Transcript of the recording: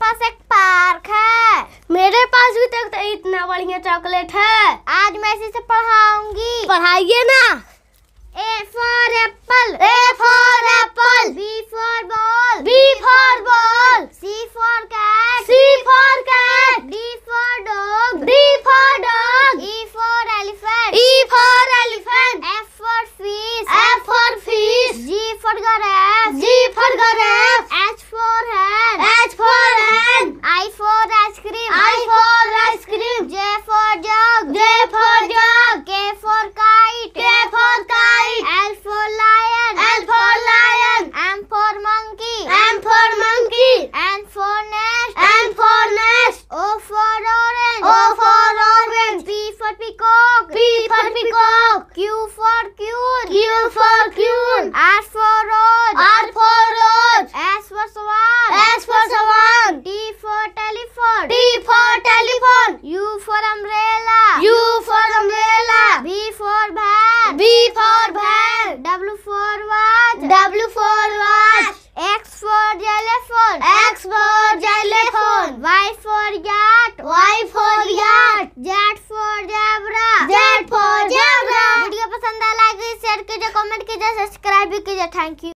पास एक पार्क है मेरे पास भी तक तो इतना बढ़िया चॉकलेट है आज मैं इसी से पढ़ाऊंगी पढ़ाइए ना A for apple A for apple B for ball B for ball C for cat C for cat D for dog D for dog E for elephant E for elephant F for fish F for fish G for giraffe G for giraffe H for है for peacock. Q for cure. Q for cure. R for road. R for road. S for swan. S for swan. T for telephone. T for telephone. U for umbrella. U for umbrella. B for van. B for van. W for watch. W for comment कीजिए subscribe भी कीजिए thank you